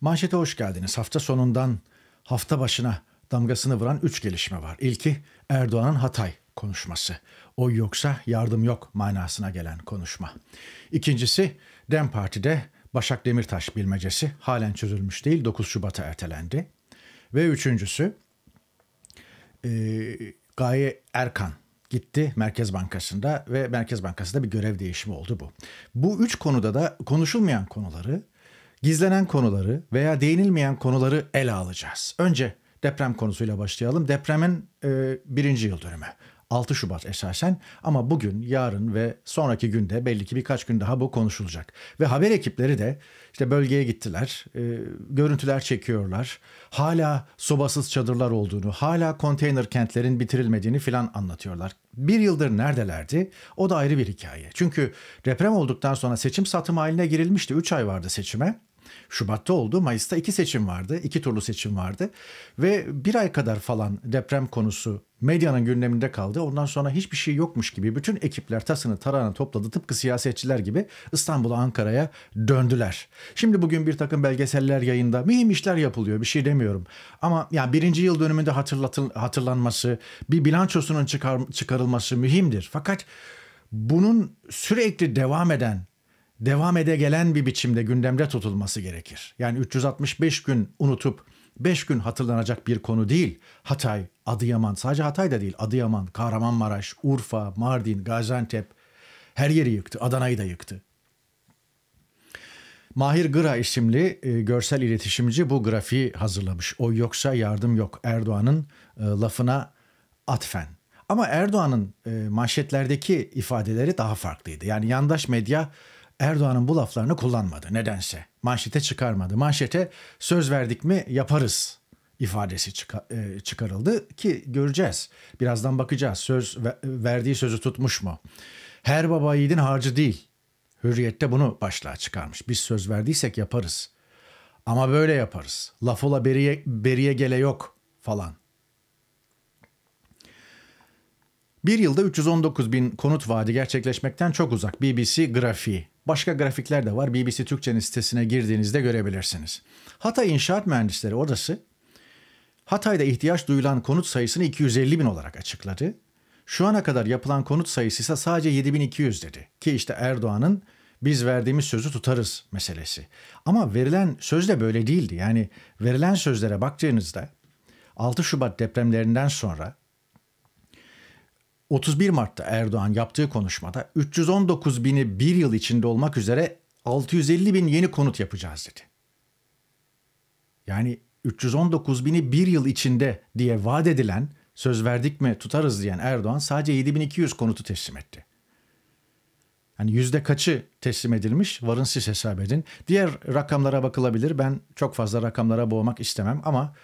Manşete hoş geldiniz. Hafta sonundan hafta başına damgasını vuran üç gelişme var. İlki Erdoğan'ın Hatay konuşması. O yoksa yardım yok manasına gelen konuşma. İkincisi Dem Parti'de Başak Demirtaş bilmecesi halen çözülmüş değil 9 Şubat'a ertelendi. Ve üçüncüsü e, Gaye Erkan gitti Merkez Bankası'nda ve Merkez Bankası'nda bir görev değişimi oldu bu. Bu üç konuda da konuşulmayan konuları Gizlenen konuları veya değinilmeyen konuları ele alacağız. Önce deprem konusuyla başlayalım. Depremin e, birinci yıl dönümü. 6 Şubat esasen ama bugün, yarın ve sonraki günde belli ki birkaç gün daha bu konuşulacak. Ve haber ekipleri de işte bölgeye gittiler, e, görüntüler çekiyorlar. Hala sobasız çadırlar olduğunu, hala konteyner kentlerin bitirilmediğini filan anlatıyorlar. Bir yıldır neredelerdi o da ayrı bir hikaye. Çünkü deprem olduktan sonra seçim satım haline girilmişti. 3 ay vardı seçime. Şubat'ta oldu. Mayıs'ta iki seçim vardı. iki turlu seçim vardı. Ve bir ay kadar falan deprem konusu medyanın gündeminde kaldı. Ondan sonra hiçbir şey yokmuş gibi bütün ekipler tasını tarağını topladı. Tıpkı siyasetçiler gibi İstanbul'a Ankara'ya döndüler. Şimdi bugün bir takım belgeseller yayında mühim işler yapılıyor bir şey demiyorum. Ama ya birinci yıl dönümünde hatırlatıl, hatırlanması bir bilançosunun çıkar, çıkarılması mühimdir. Fakat bunun sürekli devam eden devam ede gelen bir biçimde gündemde tutulması gerekir. Yani 365 gün unutup 5 gün hatırlanacak bir konu değil. Hatay, Adıyaman, sadece Hatay da değil. Adıyaman, Kahramanmaraş, Urfa, Mardin, Gaziantep her yeri yıktı. Adana'yı da yıktı. Mahir Gıra isimli e, görsel iletişimci bu grafiği hazırlamış. O yoksa yardım yok Erdoğan'ın e, lafına atfen. Ama Erdoğan'ın e, manşetlerdeki ifadeleri daha farklıydı. Yani yandaş medya Erdoğan'ın bu laflarını kullanmadı nedense. Manşete çıkarmadı. Manşete söz verdik mi yaparız ifadesi e, çıkarıldı ki göreceğiz. Birazdan bakacağız söz verdiği sözü tutmuş mu? Her baba yiğidin harcı değil. Hürriyette bunu başlığa çıkarmış. Biz söz verdiysek yaparız. Ama böyle yaparız. Laf ola beriye, beriye gele yok falan. Bir yılda 319 bin konut vaadi gerçekleşmekten çok uzak. BBC grafiği. Başka grafikler de var. BBC Türkçe'nin sitesine girdiğinizde görebilirsiniz. Hatay İnşaat Mühendisleri Odası Hatay'da ihtiyaç duyulan konut sayısını 250 bin olarak açıkladı. Şu ana kadar yapılan konut sayısı ise sadece 7200 dedi. Ki işte Erdoğan'ın biz verdiğimiz sözü tutarız meselesi. Ama verilen söz de böyle değildi. Yani verilen sözlere baktığınızda 6 Şubat depremlerinden sonra 31 Mart'ta Erdoğan yaptığı konuşmada 319 bini bir yıl içinde olmak üzere 650 bin yeni konut yapacağız dedi. Yani 319 bini bir yıl içinde diye vaat edilen, söz verdik mi tutarız diyen Erdoğan sadece 7200 konutu teslim etti. Yani yüzde kaçı teslim edilmiş varın siz hesap edin. Diğer rakamlara bakılabilir ben çok fazla rakamlara boğmak istemem ama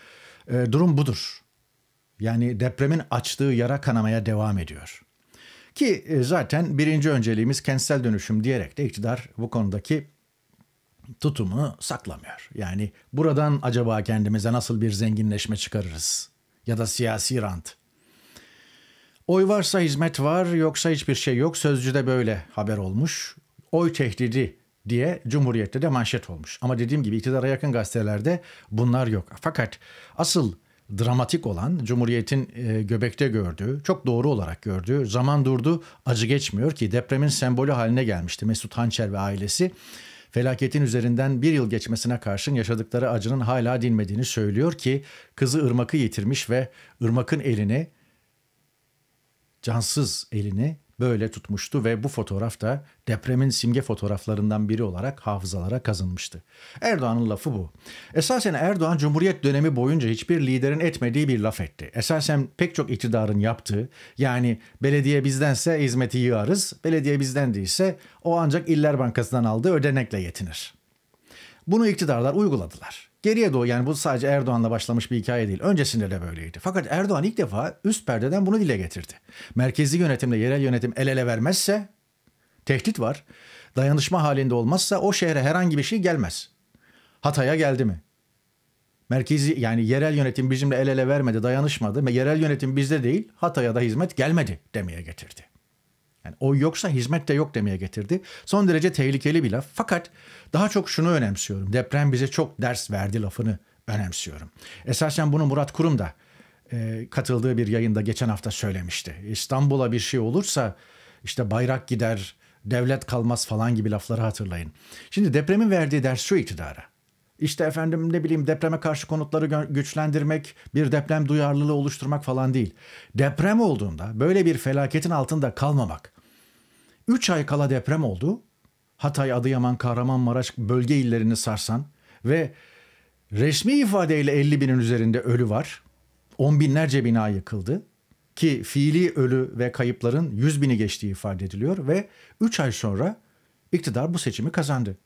e, durum budur. Yani depremin açtığı yara kanamaya devam ediyor. Ki e, zaten birinci önceliğimiz kentsel dönüşüm diyerek de iktidar bu konudaki tutumu saklamıyor. Yani buradan acaba kendimize nasıl bir zenginleşme çıkarırız ya da siyasi rant. Oy varsa hizmet var, yoksa hiçbir şey yok. Sözcü de böyle haber olmuş. Oy tehdidi diye Cumhuriyet'te de manşet olmuş. Ama dediğim gibi iktidara yakın gazetelerde bunlar yok. Fakat asıl dramatik olan Cumhuriyet'in e, göbekte gördüğü, çok doğru olarak gördüğü zaman durdu acı geçmiyor ki depremin sembolü haline gelmişti Mesut Hançer ve ailesi. Felaketin üzerinden bir yıl geçmesine karşın yaşadıkları acının hala dinmediğini söylüyor ki kızı Irmak'ı yitirmiş ve Irmak'ın elini, cansız elini böyle tutmuştu ve bu fotoğraf da depremin simge fotoğraflarından biri olarak hafızalara kazınmıştı. Erdoğan'ın lafı bu. Esasen Erdoğan Cumhuriyet dönemi boyunca hiçbir liderin etmediği bir laf etti. Esasen pek çok iktidarın yaptığı yani belediye bizdense hizmeti yığarız, belediye bizden değilse o ancak İller Bankası'ndan aldığı ödenekle yetinir. Bunu iktidarlar uyguladılar. Geriye doğru yani bu sadece Erdoğan'la başlamış bir hikaye değil. Öncesinde de böyleydi. Fakat Erdoğan ilk defa üst perdeden bunu dile getirdi. Merkezi yönetimle yerel yönetim el ele vermezse tehdit var. Dayanışma halinde olmazsa o şehre herhangi bir şey gelmez. Hatay'a geldi mi? Merkezi yani yerel yönetim bizimle el ele vermedi, dayanışmadı. Yerel yönetim bizde değil, Hatay'a da hizmet gelmedi demeye getirdi. Yani o yoksa hizmet de yok demeye getirdi. Son derece tehlikeli bir laf. Fakat daha çok şunu önemsiyorum. Deprem bize çok ders verdi lafını önemsiyorum. Esasen bunu Murat Kurum da e, katıldığı bir yayında geçen hafta söylemişti. İstanbul'a bir şey olursa işte bayrak gider, devlet kalmaz falan gibi lafları hatırlayın. Şimdi depremin verdiği ders şu iktidara. İşte efendim ne bileyim depreme karşı konutları güçlendirmek, bir deprem duyarlılığı oluşturmak falan değil. Deprem olduğunda böyle bir felaketin altında kalmamak, 3 ay kala deprem oldu. Hatay, Adıyaman, Kahramanmaraş bölge illerini sarsan ve resmi ifadeyle 50 binin üzerinde ölü var. On binlerce bina yıkıldı ki fiili ölü ve kayıpların 100 bini geçtiği ifade ediliyor ve 3 ay sonra iktidar bu seçimi kazandı.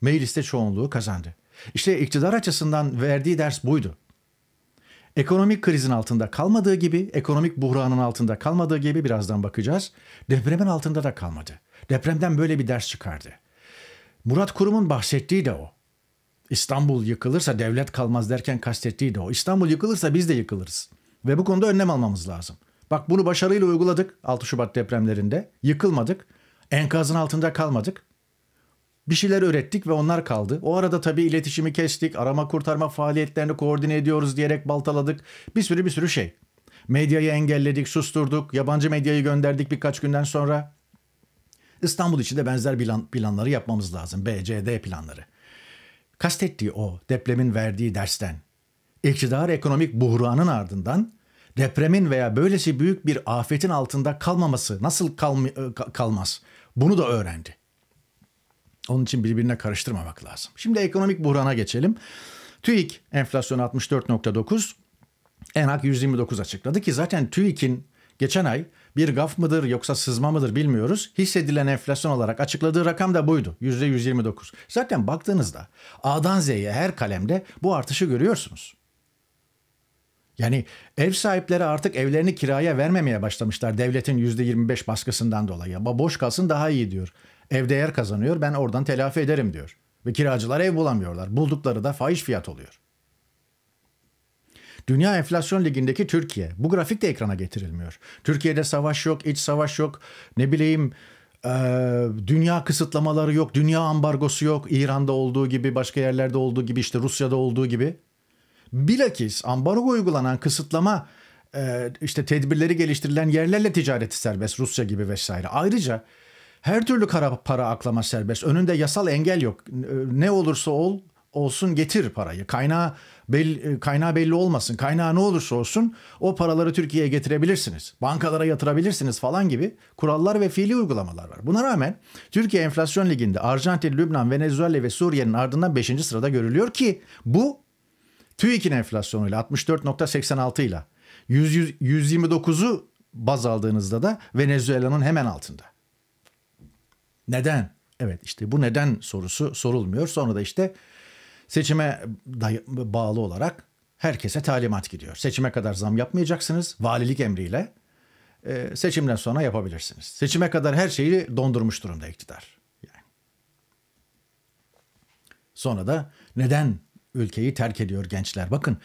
Mecliste çoğunluğu kazandı. İşte iktidar açısından verdiği ders buydu. Ekonomik krizin altında kalmadığı gibi, ekonomik buhranın altında kalmadığı gibi birazdan bakacağız. Depremin altında da kalmadı. Depremden böyle bir ders çıkardı. Murat Kurum'un bahsettiği de o. İstanbul yıkılırsa devlet kalmaz derken kastettiği de o. İstanbul yıkılırsa biz de yıkılırız. Ve bu konuda önlem almamız lazım. Bak bunu başarıyla uyguladık 6 Şubat depremlerinde. Yıkılmadık. Enkazın altında kalmadık bir şeyler öğrettik ve onlar kaldı. O arada tabii iletişimi kestik, arama kurtarma faaliyetlerini koordine ediyoruz diyerek baltaladık. Bir sürü bir sürü şey. Medyayı engelledik, susturduk, yabancı medyayı gönderdik birkaç günden sonra. İstanbul için de benzer plan, planları yapmamız lazım. BCD planları. Kastettiği o depremin verdiği dersten. iktidar ekonomik buhranın ardından depremin veya böylesi büyük bir afetin altında kalmaması nasıl kalm e, kalmaz? Bunu da öğrendi. Onun için birbirine karıştırmamak lazım. Şimdi ekonomik buhrana geçelim. TÜİK enflasyon 64.9, ENAK 129 açıkladı ki zaten TÜİK'in geçen ay bir gaf mıdır yoksa sızma mıdır bilmiyoruz. Hissedilen enflasyon olarak açıkladığı rakam da buydu. %129. Zaten baktığınızda A'dan Z'ye her kalemde bu artışı görüyorsunuz. Yani ev sahipleri artık evlerini kiraya vermemeye başlamışlar devletin %25 baskısından dolayı. Ama boş kalsın daha iyi diyor. Ev değer kazanıyor ben oradan telafi ederim diyor. Ve kiracılar ev bulamıyorlar. Buldukları da faiz fiyat oluyor. Dünya Enflasyon Ligi'ndeki Türkiye. Bu grafik de ekrana getirilmiyor. Türkiye'de savaş yok, iç savaş yok. Ne bileyim dünya kısıtlamaları yok, dünya ambargosu yok. İran'da olduğu gibi, başka yerlerde olduğu gibi, işte Rusya'da olduğu gibi. Bilakis ambargo uygulanan kısıtlama işte tedbirleri geliştirilen yerlerle ticareti serbest Rusya gibi vesaire. Ayrıca her türlü kara para aklama serbest. Önünde yasal engel yok. E, ne olursa ol olsun getir parayı. Kaynağı belli, e, kaynağı belli olmasın. Kaynağı ne olursa olsun o paraları Türkiye'ye getirebilirsiniz. Bankalara yatırabilirsiniz falan gibi kurallar ve fiili uygulamalar var. Buna rağmen Türkiye Enflasyon Ligi'nde Arjantin, Lübnan, Venezuela ve Suriye'nin ardından 5. sırada görülüyor ki bu TÜİK'in enflasyonuyla 64.86 ile 129'u baz aldığınızda da Venezuela'nın hemen altında. Neden? Evet işte bu neden sorusu sorulmuyor. Sonra da işte seçime bağlı olarak herkese talimat gidiyor. Seçime kadar zam yapmayacaksınız valilik emriyle. E, seçimden sonra yapabilirsiniz. Seçime kadar her şeyi dondurmuş durumda iktidar. Yani. Sonra da neden ülkeyi terk ediyor gençler? Bakın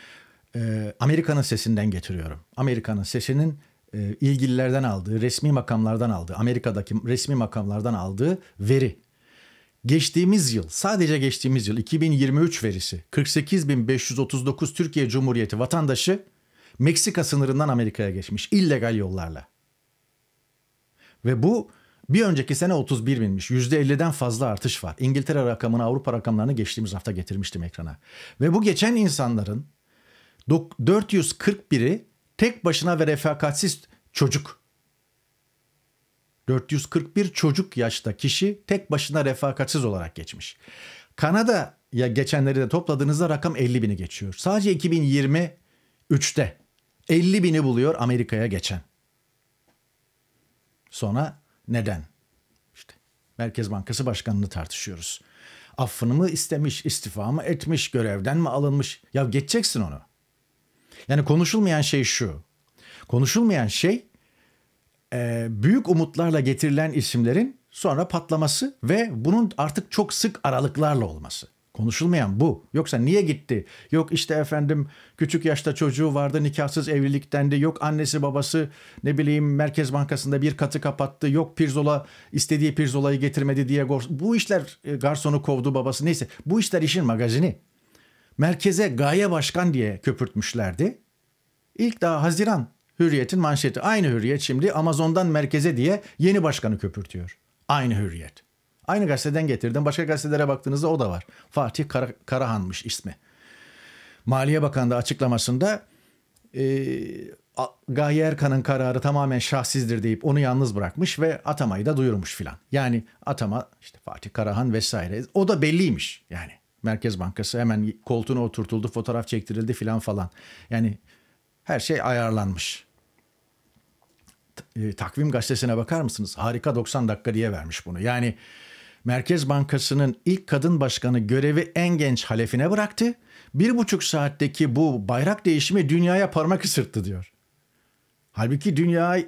e, Amerika'nın sesinden getiriyorum. Amerika'nın sesinin e, ilgililerden aldığı, resmi makamlardan aldığı, Amerika'daki resmi makamlardan aldığı veri. Geçtiğimiz yıl, sadece geçtiğimiz yıl 2023 verisi 48.539 Türkiye Cumhuriyeti vatandaşı Meksika sınırından Amerika'ya geçmiş illegal yollarla. Ve bu bir önceki sene 31 binmiş. %50'den fazla artış var. İngiltere rakamını, Avrupa rakamlarını geçtiğimiz hafta getirmiştim ekrana. Ve bu geçen insanların 441'i tek başına ve refakatsiz çocuk. 441 çocuk yaşta kişi tek başına refakatsiz olarak geçmiş. Kanada ya geçenleri de topladığınızda rakam 50 bini geçiyor. Sadece 2023'te 50 bini buluyor Amerika'ya geçen. Sonra neden? İşte Merkez Bankası Başkanı'nı tartışıyoruz. Affını mı istemiş, istifa mı etmiş, görevden mi alınmış? Ya geçeceksin onu. Yani konuşulmayan şey şu. Konuşulmayan şey e, büyük umutlarla getirilen isimlerin sonra patlaması ve bunun artık çok sık aralıklarla olması. Konuşulmayan bu. Yoksa niye gitti? Yok işte efendim küçük yaşta çocuğu vardı nikahsız evliliktendi. Yok annesi babası ne bileyim Merkez Bankası'nda bir katı kapattı. Yok Pirzola istediği Pirzola'yı getirmedi diye. Bu işler e, garsonu kovdu babası neyse. Bu işler işin magazini merkeze gaye başkan diye köpürtmüşlerdi. İlk daha Haziran Hürriyet'in manşeti. Aynı Hürriyet şimdi Amazon'dan merkeze diye yeni başkanı köpürtüyor. Aynı Hürriyet. Aynı gazeteden getirdim. Başka gazetelere baktığınızda o da var. Fatih Kar- Karahan'mış ismi. Maliye Bakanı da açıklamasında e, Gaye Erkan'ın kararı tamamen şahsizdir deyip onu yalnız bırakmış ve atamayı da duyurmuş filan. Yani atama işte Fatih Karahan vesaire o da belliymiş yani. Merkez Bankası hemen koltuğuna oturtuldu, fotoğraf çektirildi filan falan. Yani her şey ayarlanmış. E, takvim gazetesine bakar mısınız? Harika 90 dakika diye vermiş bunu. Yani Merkez Bankası'nın ilk kadın başkanı görevi en genç halefine bıraktı. Bir buçuk saatteki bu bayrak değişimi dünyaya parmak ısırttı diyor. Halbuki dünya e,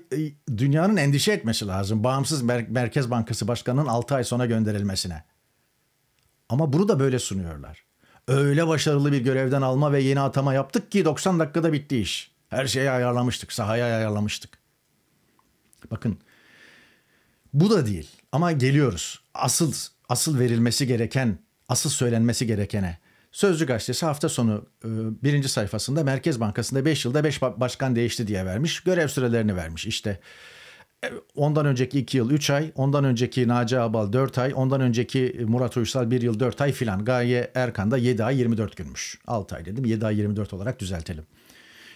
dünyanın endişe etmesi lazım. Bağımsız Merkez Bankası Başkanı'nın 6 ay sonra gönderilmesine. Ama bunu da böyle sunuyorlar. Öyle başarılı bir görevden alma ve yeni atama yaptık ki 90 dakikada bitti iş. Her şeyi ayarlamıştık, sahaya ayarlamıştık. Bakın bu da değil ama geliyoruz. Asıl asıl verilmesi gereken, asıl söylenmesi gerekene. Sözcü gazetesi hafta sonu e, birinci sayfasında Merkez Bankası'nda 5 yılda 5 başkan değişti diye vermiş. Görev sürelerini vermiş. İşte ondan önceki 2 yıl 3 ay, ondan önceki Naci Abal 4 ay, ondan önceki Murat Uysal 1 yıl 4 ay filan. Gaye Erkan da 7 ay 24 günmüş. 6 ay dedim 7 ay 24 olarak düzeltelim.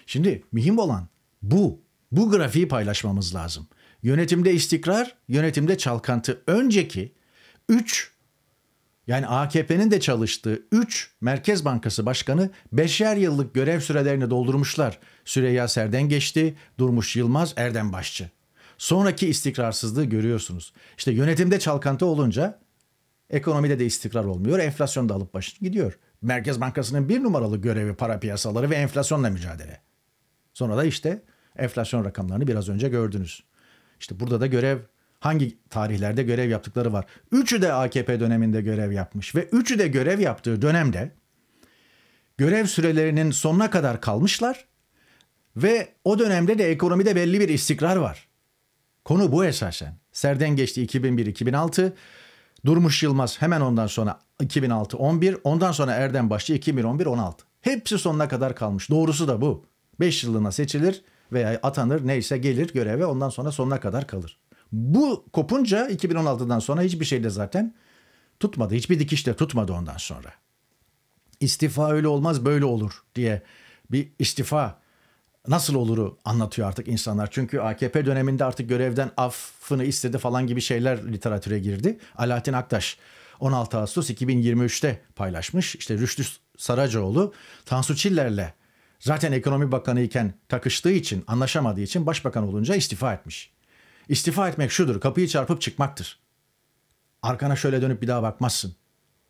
Şimdi mühim olan bu. Bu grafiği paylaşmamız lazım. Yönetimde istikrar, yönetimde çalkantı. Önceki 3 yani AKP'nin de çalıştığı 3 Merkez Bankası Başkanı 5'er yıllık görev sürelerini doldurmuşlar. Süreyya Serden geçti, Durmuş Yılmaz, Erdem Başçı. Sonraki istikrarsızlığı görüyorsunuz. İşte yönetimde çalkantı olunca ekonomide de istikrar olmuyor. Enflasyon da alıp başını gidiyor. Merkez Bankası'nın bir numaralı görevi para piyasaları ve enflasyonla mücadele. Sonra da işte enflasyon rakamlarını biraz önce gördünüz. İşte burada da görev hangi tarihlerde görev yaptıkları var. Üçü de AKP döneminde görev yapmış ve üçü de görev yaptığı dönemde görev sürelerinin sonuna kadar kalmışlar ve o dönemde de ekonomide belli bir istikrar var. Konu bu esasen. Serden geçti 2001-2006. Durmuş Yılmaz hemen ondan sonra 2006-11. Ondan sonra Erdem Başçı 2011-16. Hepsi sonuna kadar kalmış. Doğrusu da bu. 5 yıllığına seçilir veya atanır neyse gelir göreve ondan sonra sonuna kadar kalır. Bu kopunca 2016'dan sonra hiçbir şey de zaten tutmadı. Hiçbir dikiş de tutmadı ondan sonra. İstifa öyle olmaz böyle olur diye bir istifa nasıl oluru anlatıyor artık insanlar. Çünkü AKP döneminde artık görevden affını istedi falan gibi şeyler literatüre girdi. Alaaddin Aktaş 16 Ağustos 2023'te paylaşmış. İşte Rüştü Saracoğlu Tansu Çiller'le zaten ekonomi bakanı iken takıştığı için anlaşamadığı için başbakan olunca istifa etmiş. İstifa etmek şudur kapıyı çarpıp çıkmaktır. Arkana şöyle dönüp bir daha bakmazsın.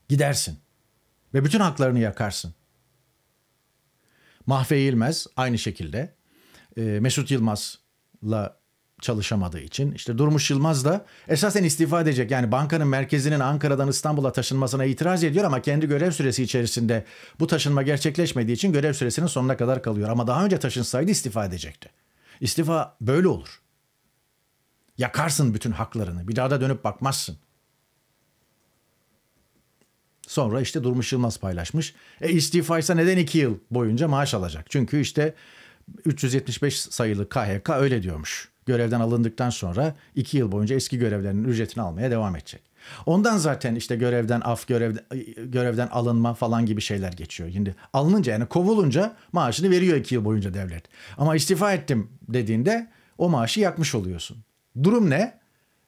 Gidersin. Ve bütün haklarını yakarsın. Mahve Eğilmez aynı şekilde. Ee, Mesut Yılmaz'la çalışamadığı için. işte Durmuş Yılmaz da esasen istifa edecek. Yani bankanın merkezinin Ankara'dan İstanbul'a taşınmasına itiraz ediyor ama kendi görev süresi içerisinde bu taşınma gerçekleşmediği için görev süresinin sonuna kadar kalıyor. Ama daha önce taşınsaydı istifa edecekti. İstifa böyle olur. Yakarsın bütün haklarını. Bir daha da dönüp bakmazsın. Sonra işte Durmuş Yılmaz paylaşmış. E istifa neden 2 yıl boyunca maaş alacak? Çünkü işte 375 sayılı KHK öyle diyormuş. Görevden alındıktan sonra 2 yıl boyunca eski görevlerinin ücretini almaya devam edecek. Ondan zaten işte görevden af, görev görevden alınma falan gibi şeyler geçiyor. Şimdi alınınca yani kovulunca maaşını veriyor 2 yıl boyunca devlet. Ama istifa ettim dediğinde o maaşı yakmış oluyorsun. Durum ne?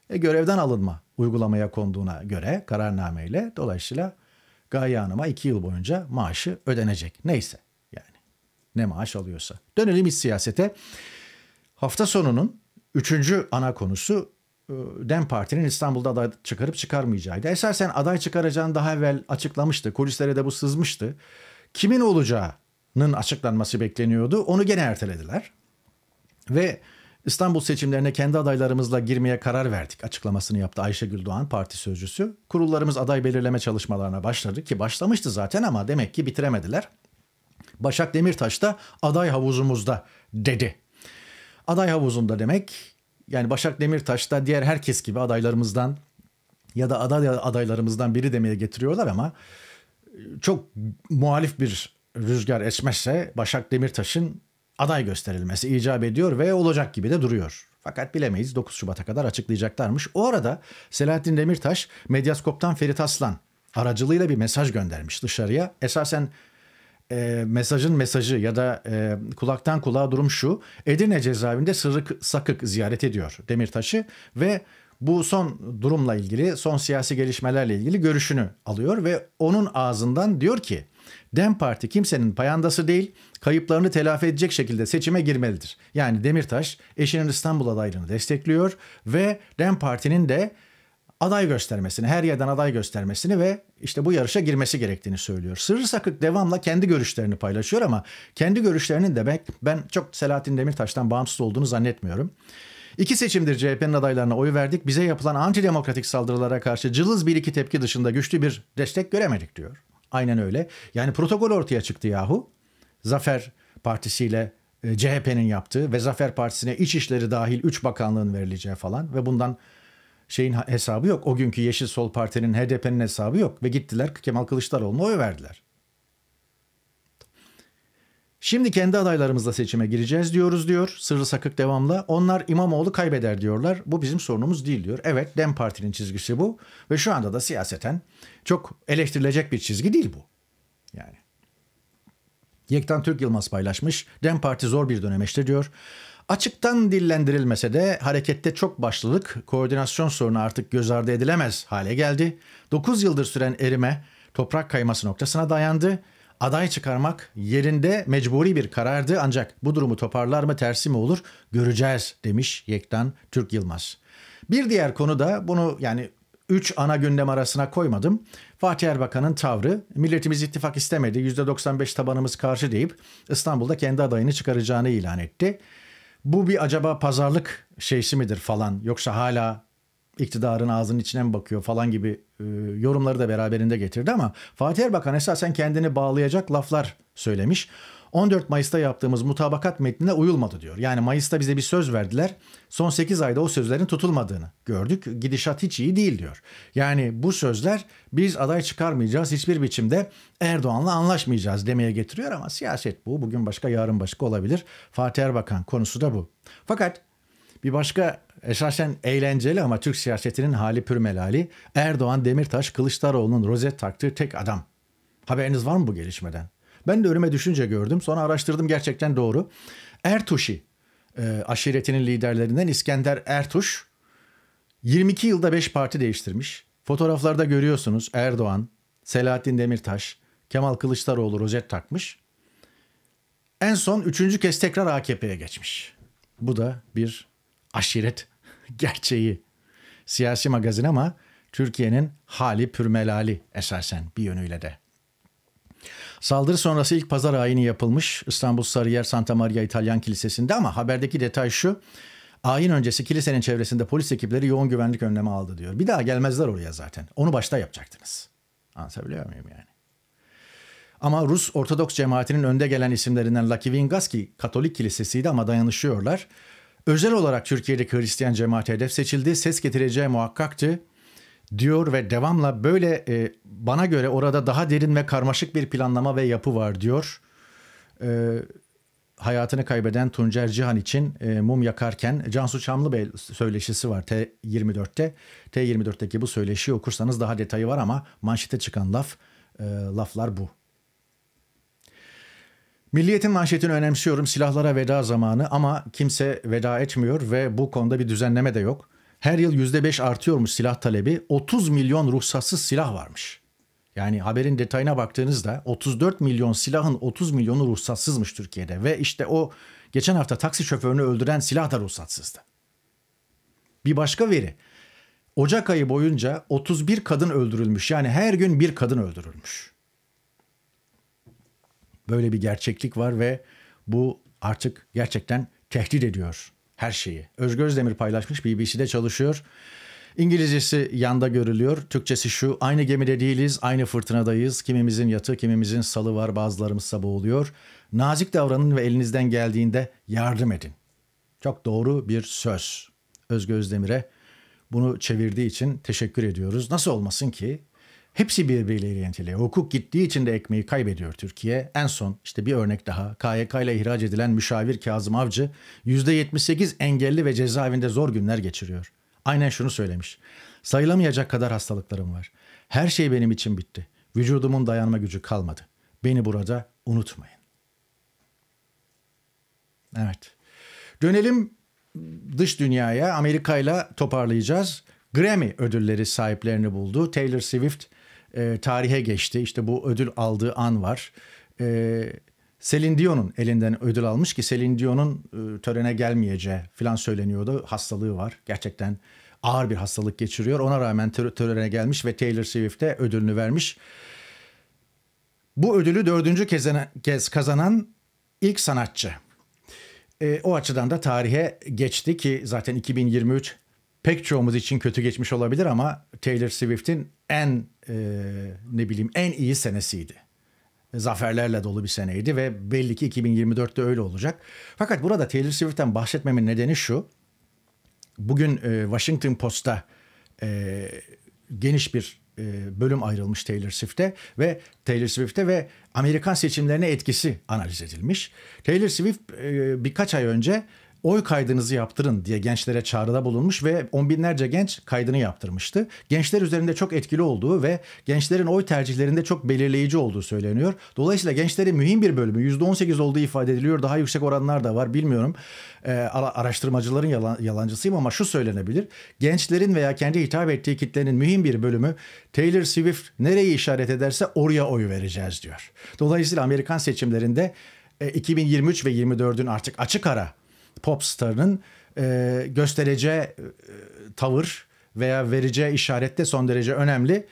E, görevden alınma uygulamaya konduğuna göre kararnameyle dolayısıyla Gaye Hanım'a iki yıl boyunca maaşı ödenecek. Neyse yani ne maaş alıyorsa. Dönelim iç siyasete. Hafta sonunun üçüncü ana konusu e, DEM Parti'nin İstanbul'da aday çıkarıp çıkarmayacağıydı. Esasen aday çıkaracağını daha evvel açıklamıştı. Kulislere de bu sızmıştı. Kimin olacağının açıklanması bekleniyordu. Onu gene ertelediler. Ve İstanbul seçimlerine kendi adaylarımızla girmeye karar verdik açıklamasını yaptı Ayşegül Doğan parti sözcüsü. Kurullarımız aday belirleme çalışmalarına başladı ki başlamıştı zaten ama demek ki bitiremediler. Başak Demirtaş da aday havuzumuzda dedi. Aday havuzunda demek yani Başak Demirtaş da diğer herkes gibi adaylarımızdan ya da aday adaylarımızdan biri demeye getiriyorlar ama e, çok muhalif bir rüzgar esmezse Başak Demirtaş'ın aday gösterilmesi icap ediyor ve olacak gibi de duruyor. Fakat bilemeyiz 9 Şubat'a kadar açıklayacaklarmış. O arada Selahattin Demirtaş Medyaskop'tan Ferit Aslan aracılığıyla bir mesaj göndermiş dışarıya. Esasen e, mesajın mesajı ya da e, kulaktan kulağa durum şu. Edirne cezaevinde Sırrık Sakık ziyaret ediyor Demirtaş'ı ve bu son durumla ilgili, son siyasi gelişmelerle ilgili görüşünü alıyor ve onun ağzından diyor ki Dem Parti kimsenin payandası değil, kayıplarını telafi edecek şekilde seçime girmelidir. Yani Demirtaş eşinin İstanbul adaylığını destekliyor ve Dem Parti'nin de aday göstermesini, her yerden aday göstermesini ve işte bu yarışa girmesi gerektiğini söylüyor. Sırrı sakık devamla kendi görüşlerini paylaşıyor ama kendi görüşlerinin demek ben çok Selahattin Demirtaş'tan bağımsız olduğunu zannetmiyorum. İki seçimdir CHP'nin adaylarına oy verdik. Bize yapılan antidemokratik saldırılara karşı cılız bir iki tepki dışında güçlü bir destek göremedik diyor. Aynen öyle. Yani protokol ortaya çıktı yahu. Zafer Partisi ile e, CHP'nin yaptığı ve Zafer Partisi'ne İçişleri dahil 3 bakanlığın verileceği falan ve bundan şeyin hesabı yok. O günkü Yeşil Sol Parti'nin HDP'nin hesabı yok ve gittiler Kemal Kılıçdaroğlu'na oy verdiler. Şimdi kendi adaylarımızla seçime gireceğiz diyoruz diyor. Sırrı sakık devamlı. Onlar İmamoğlu kaybeder diyorlar. Bu bizim sorunumuz değil diyor. Evet Dem Parti'nin çizgisi bu. Ve şu anda da siyaseten çok eleştirilecek bir çizgi değil bu. Yani. Yektan Türk Yılmaz paylaşmış. Dem Parti zor bir dönemeçte diyor. Açıktan dillendirilmese de harekette çok başlılık, koordinasyon sorunu artık göz ardı edilemez hale geldi. 9 yıldır süren erime toprak kayması noktasına dayandı. Aday çıkarmak yerinde mecburi bir karardı ancak bu durumu toparlar mı tersi mi olur göreceğiz demiş Yektan Türk Yılmaz. Bir diğer konu da bunu yani üç ana gündem arasına koymadım. Fatih Erbakan'ın tavrı milletimiz ittifak istemedi %95 tabanımız karşı deyip İstanbul'da kendi adayını çıkaracağını ilan etti. Bu bir acaba pazarlık şeysi midir falan yoksa hala iktidarın ağzının içine mi bakıyor falan gibi e, yorumları da beraberinde getirdi ama Fatih Erbakan esasen kendini bağlayacak laflar söylemiş. 14 Mayıs'ta yaptığımız mutabakat metnine uyulmadı diyor. Yani Mayıs'ta bize bir söz verdiler. Son 8 ayda o sözlerin tutulmadığını gördük. Gidişat hiç iyi değil diyor. Yani bu sözler biz aday çıkarmayacağız hiçbir biçimde Erdoğan'la anlaşmayacağız demeye getiriyor ama siyaset bu. Bugün başka yarın başka olabilir. Fatih Erbakan konusu da bu. Fakat bir başka esasen eğlenceli ama Türk siyasetinin hali pürmelali Erdoğan Demirtaş Kılıçdaroğlu'nun rozet taktığı tek adam. Haberiniz var mı bu gelişmeden? Ben de önüme düşünce gördüm sonra araştırdım gerçekten doğru. Ertuş'i e, aşiretinin liderlerinden İskender Ertuş 22 yılda 5 parti değiştirmiş. Fotoğraflarda görüyorsunuz Erdoğan, Selahattin Demirtaş, Kemal Kılıçdaroğlu rozet takmış. En son üçüncü kez tekrar AKP'ye geçmiş. Bu da bir aşiret gerçeği siyasi magazin ama Türkiye'nin hali pürmelali esasen bir yönüyle de. Saldırı sonrası ilk pazar ayini yapılmış İstanbul Sarıyer Santa Maria İtalyan Kilisesi'nde ama haberdeki detay şu. Ayin öncesi kilisenin çevresinde polis ekipleri yoğun güvenlik önlemi aldı diyor. Bir daha gelmezler oraya zaten. Onu başta yapacaktınız. Anlatabiliyor muyum yani? Ama Rus Ortodoks cemaatinin önde gelen isimlerinden Lucky ki Katolik Kilisesi'ydi ama dayanışıyorlar özel olarak Türkiye'deki Hristiyan cemaat hedef seçildi. Ses getireceği muhakkaktı diyor ve devamla böyle e, bana göre orada daha derin ve karmaşık bir planlama ve yapı var diyor. E, hayatını kaybeden Tuncer Cihan için e, mum yakarken Cansu Çamlıbey söyleşisi var T24'te. T24'teki bu söyleşiyi okursanız daha detayı var ama manşete çıkan laf e, laflar bu. Milliyetin manşetini önemsiyorum silahlara veda zamanı ama kimse veda etmiyor ve bu konuda bir düzenleme de yok. Her yıl %5 artıyormuş silah talebi 30 milyon ruhsatsız silah varmış. Yani haberin detayına baktığınızda 34 milyon silahın 30 milyonu ruhsatsızmış Türkiye'de ve işte o geçen hafta taksi şoförünü öldüren silah da ruhsatsızdı. Bir başka veri. Ocak ayı boyunca 31 kadın öldürülmüş. Yani her gün bir kadın öldürülmüş. Böyle bir gerçeklik var ve bu artık gerçekten tehdit ediyor her şeyi. Özgöz Demir paylaşmış BBC'de çalışıyor. İngilizcesi yanda görülüyor. Türkçesi şu. Aynı gemide değiliz, aynı fırtınadayız. Kimimizin yatı, kimimizin salı var, bazılarımızsa boğuluyor. Nazik davranın ve elinizden geldiğinde yardım edin. Çok doğru bir söz. Özgöz Demire bunu çevirdiği için teşekkür ediyoruz. Nasıl olmasın ki Hepsi birbiriyle ilintili. Hukuk gittiği için de ekmeği kaybediyor Türkiye. En son işte bir örnek daha. KYK ile ihraç edilen müşavir Kazım Avcı %78 engelli ve cezaevinde zor günler geçiriyor. Aynen şunu söylemiş. Sayılamayacak kadar hastalıklarım var. Her şey benim için bitti. Vücudumun dayanma gücü kalmadı. Beni burada unutmayın. Evet. Dönelim dış dünyaya. Amerika ile toparlayacağız. Grammy ödülleri sahiplerini buldu. Taylor Swift e, tarihe geçti. İşte bu ödül aldığı an var. E, Selin Dion'un elinden ödül almış ki Selin Dion'un e, törene gelmeyeceği falan söyleniyordu. Hastalığı var. Gerçekten ağır bir hastalık geçiriyor. Ona rağmen tör- törene gelmiş ve Taylor Swift'e ödülünü vermiş. Bu ödülü dördüncü kez, kazanan ilk sanatçı. E, o açıdan da tarihe geçti ki zaten 2023 pek çoğumuz için kötü geçmiş olabilir ama Taylor Swift'in en e, ne bileyim en iyi senesiydi. Zaferlerle dolu bir seneydi ve belli ki 2024'te öyle olacak. Fakat burada Taylor Swift'ten bahsetmemin nedeni şu. Bugün e, Washington Post'ta e, geniş bir e, bölüm ayrılmış Taylor Swift'e ve Taylor Swift'e ve Amerikan seçimlerine etkisi analiz edilmiş. Taylor Swift e, birkaç ay önce oy kaydınızı yaptırın diye gençlere çağrıda bulunmuş ve on binlerce genç kaydını yaptırmıştı. Gençler üzerinde çok etkili olduğu ve gençlerin oy tercihlerinde çok belirleyici olduğu söyleniyor. Dolayısıyla gençlerin mühim bir bölümü %18 olduğu ifade ediliyor. Daha yüksek oranlar da var bilmiyorum. E, araştırmacıların yalan, yalancısıyım ama şu söylenebilir. Gençlerin veya kendi hitap ettiği kitlenin mühim bir bölümü Taylor Swift nereyi işaret ederse oraya oy vereceğiz diyor. Dolayısıyla Amerikan seçimlerinde 2023 e, ve 24'ün artık açık ara popstarının e, göstereceği e, tavır veya vereceği işaret de son derece önemli.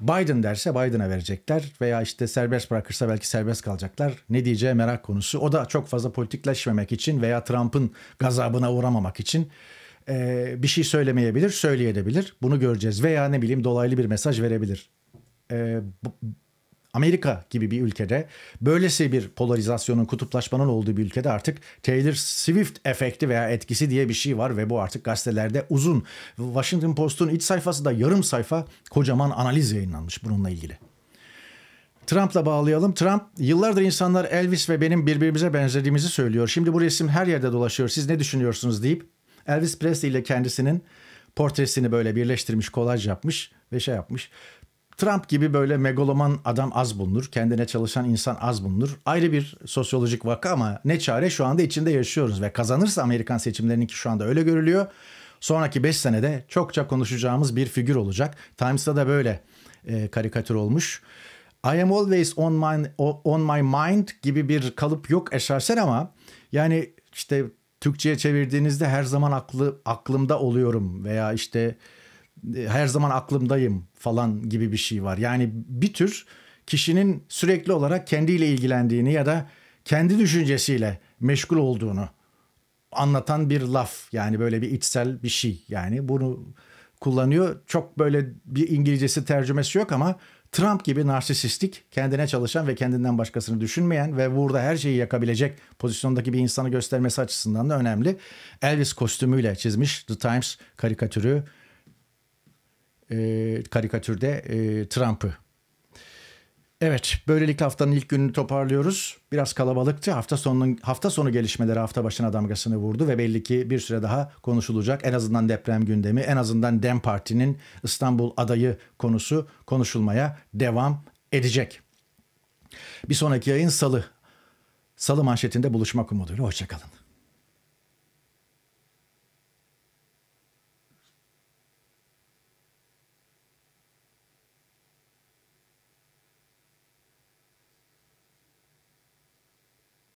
Biden derse Biden'a verecekler veya işte serbest bırakırsa belki serbest kalacaklar. Ne diyeceği merak konusu. O da çok fazla politikleşmemek için veya Trump'ın gazabına uğramamak için e, bir şey söylemeyebilir, söyleyebilir. Bunu göreceğiz veya ne bileyim dolaylı bir mesaj verebilir. E, Amerika gibi bir ülkede böylesi bir polarizasyonun, kutuplaşmanın olduğu bir ülkede artık Taylor Swift efekti veya etkisi diye bir şey var ve bu artık gazetelerde uzun. Washington Post'un iç sayfası da yarım sayfa kocaman analiz yayınlanmış bununla ilgili. Trump'la bağlayalım. Trump yıllardır insanlar Elvis ve benim birbirimize benzediğimizi söylüyor. Şimdi bu resim her yerde dolaşıyor. Siz ne düşünüyorsunuz deyip Elvis Presley ile kendisinin portresini böyle birleştirmiş, kolaj yapmış ve şey yapmış. Trump gibi böyle megaloman adam az bulunur. Kendine çalışan insan az bulunur. Ayrı bir sosyolojik vaka ama ne çare şu anda içinde yaşıyoruz. Ve kazanırsa Amerikan seçimlerinin ki şu anda öyle görülüyor. Sonraki 5 senede çokça konuşacağımız bir figür olacak. Times'ta da böyle e, karikatür olmuş. I am always on my, on my mind gibi bir kalıp yok esasen ama yani işte Türkçe'ye çevirdiğinizde her zaman aklı, aklımda oluyorum veya işte e, her zaman aklımdayım falan gibi bir şey var. Yani bir tür kişinin sürekli olarak kendiyle ilgilendiğini ya da kendi düşüncesiyle meşgul olduğunu anlatan bir laf. Yani böyle bir içsel bir şey. Yani bunu kullanıyor. Çok böyle bir İngilizcesi tercümesi yok ama Trump gibi narsisistik, kendine çalışan ve kendinden başkasını düşünmeyen ve burada her şeyi yakabilecek pozisyondaki bir insanı göstermesi açısından da önemli. Elvis kostümüyle çizmiş The Times karikatürü e, karikatürde e, Trump'ı. Evet, böylelikle haftanın ilk gününü toparlıyoruz. Biraz kalabalıktı. Hafta sonunun hafta sonu gelişmeleri hafta başına damgasını vurdu ve belli ki bir süre daha konuşulacak. En azından deprem gündemi, en azından Dem Parti'nin İstanbul adayı konusu konuşulmaya devam edecek. Bir sonraki yayın salı. Salı manşetinde buluşmak umuduyla hoşçakalın.